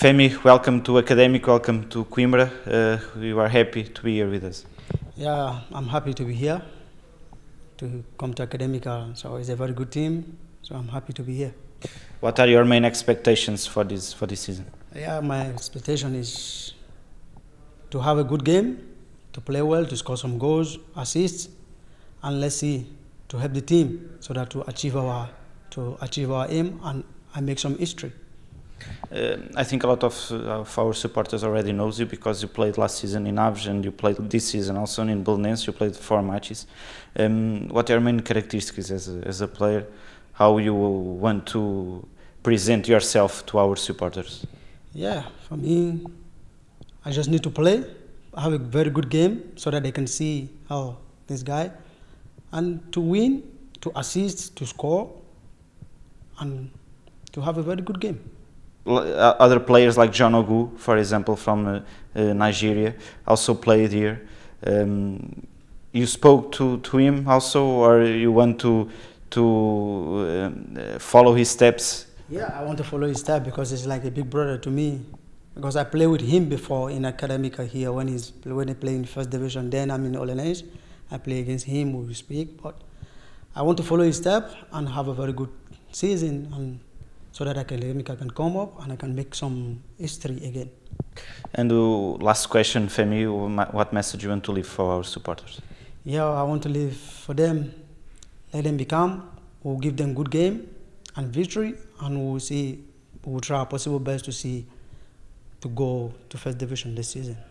Femi, welcome to Academic, welcome to Coimbra. Uh, you are happy to be here with us. Yeah, I'm happy to be here, to come to Academic. Uh, so it's a very good team, so I'm happy to be here. What are your main expectations for this, for this season? Yeah, my expectation is to have a good game, to play well, to score some goals, assists, and let's see to help the team so that to achieve our to achieve our aim and, and make some history. Uh, I think a lot of, uh, of, our supporters already knows you because you played last season in Aves and you played this season also in Belenenses. You played four matches. Um, what are your main characteristics as a, as a player? How you want to present yourself to our supporters? Yeah, for me, I just need to play, have a very good game so that they can see how this guy, and to win, to assist, to score, and to have a very good game. Uh, other players like John Ogu, for example, from uh, uh, Nigeria, also played here. Um, you spoke to, to him also, or you want to to um, follow his steps? Yeah, I want to follow his step because he's like a big brother to me. Because I played with him before in Academica here when he's when he played in first division. Then I'm in Olenes. I play against him. We speak, but I want to follow his step and have a very good season and so that I can, I can come up and I can make some history again. And the last question, Femi, what message you want to leave for our supporters? Yeah, I want to leave for them. Let them become. We'll give them good game and victory, and we'll see. We'll try our possible best to see to go to first division this season.